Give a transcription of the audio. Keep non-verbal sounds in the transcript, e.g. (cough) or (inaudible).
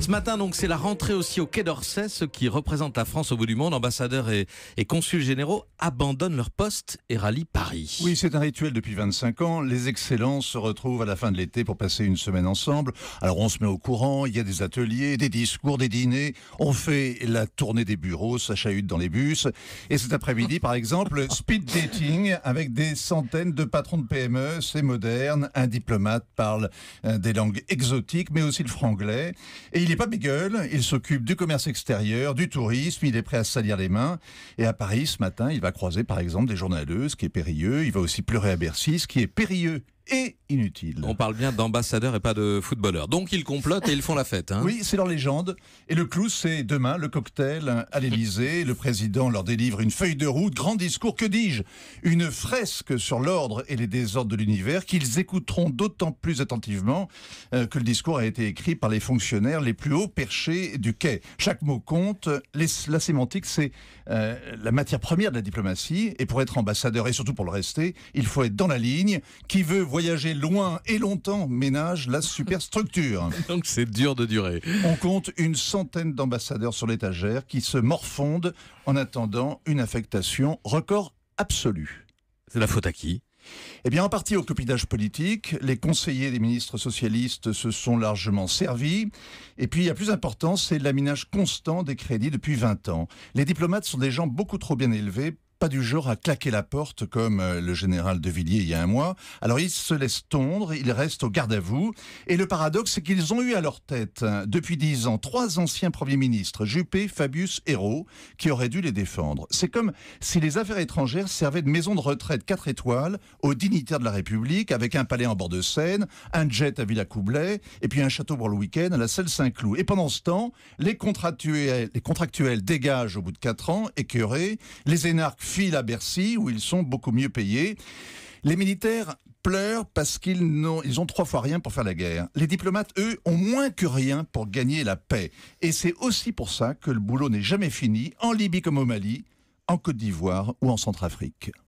Ce matin, donc, c'est la rentrée aussi au Quai d'Orsay. Ceux qui représentent la France au bout du monde, ambassadeurs et, consuls généraux, abandonnent leur poste et rallient Paris. Oui, c'est un rituel depuis 25 ans. Les excellents se retrouvent à la fin de l'été pour passer une semaine ensemble. Alors, on se met au courant, il y a des ateliers, des discours, des dîners. On fait la tournée des bureaux, ça chahute dans les bus. Et cet après-midi, par exemple, (laughs) speed dating avec des centaines de patrons de PME. C'est moderne. Un diplomate parle euh, des langues exotiques, mais aussi le franglais. Et il n'est pas bégueule, il s'occupe du commerce extérieur, du tourisme, il est prêt à salir les mains. Et à Paris, ce matin, il va croiser par exemple des journaleuses, ce qui est périlleux. Il va aussi pleurer à Bercy, ce qui est périlleux et inutile. On parle bien d'ambassadeurs et pas de footballeurs. Donc ils complotent et ils font la fête. Hein. oui, c'est leur légende. Et le clou, c'est demain le cocktail à l'Elysée. Le président leur délivre une feuille de route, grand discours, que dis-je Une fresque sur l'ordre et les désordres de l'univers qu'ils écouteront d'autant plus attentivement euh, que le discours a été écrit par les fonctionnaires les plus hauts perchés du quai. Chaque mot compte. la sémantique, c'est euh, la matière première de la diplomatie. Et pour être ambassadeur et surtout pour le rester, il faut être dans la ligne. Qui veut voyager loin et longtemps ménage la superstructure. (laughs) Donc c'est dur de durer. On compte une centaine d'ambassadeurs sur l'étagère qui se morfondent en attendant une affectation record absolu. C'est la faute à qui eh bien, en partie au copinage politique, les conseillers des ministres socialistes se sont largement servis. Et puis, la plus important, c'est l'aminage constant des crédits depuis 20 ans. Les diplomates sont des gens beaucoup trop bien élevés pas du genre à claquer la porte comme euh, le général de Villiers il y a un mois. Alors ils se laissent tondre, ils restent au garde à vous. Et le paradoxe, c'est qu'ils ont eu à leur tête, hein, depuis dix ans, trois anciens premiers ministres, Juppé, Fabius, Hérault, qui auraient dû les défendre. C'est comme si les affaires étrangères servaient de maison de retraite quatre étoiles aux dignitaires de la République, avec un palais en bord de Seine, un jet à Villacoublay, et puis un château pour le week-end à la Selle Saint-Cloud. Et pendant ce temps, les contractuels, les contractuels dégagent au bout de quatre ans, écœurés, les énarques fil à Bercy où ils sont beaucoup mieux payés. Les militaires pleurent parce qu'ils n'ont, ils ont trois fois rien pour faire la guerre. Les diplomates, eux, ont moins que rien pour gagner la paix. Et c'est aussi pour ça que le boulot n'est jamais fini, en Libye comme au Mali, en Côte d'Ivoire ou en Centrafrique.